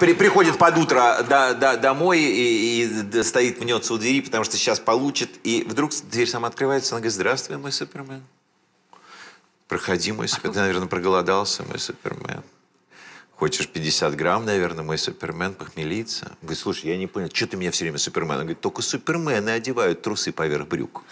при, приходит под утро да, да, домой и, и стоит, мнется у двери, потому что сейчас получит. И вдруг дверь сама открывается, она говорит, здравствуй, мой Супермен. Проходи, мой Супермен. Ты, наверное, проголодался, мой Супермен. Хочешь 50 грамм, наверное, мой Супермен, похмелиться? Он говорит, слушай, я не понял, что ты меня все время Супермен? Он говорит, только Супермены одевают трусы поверх брюк.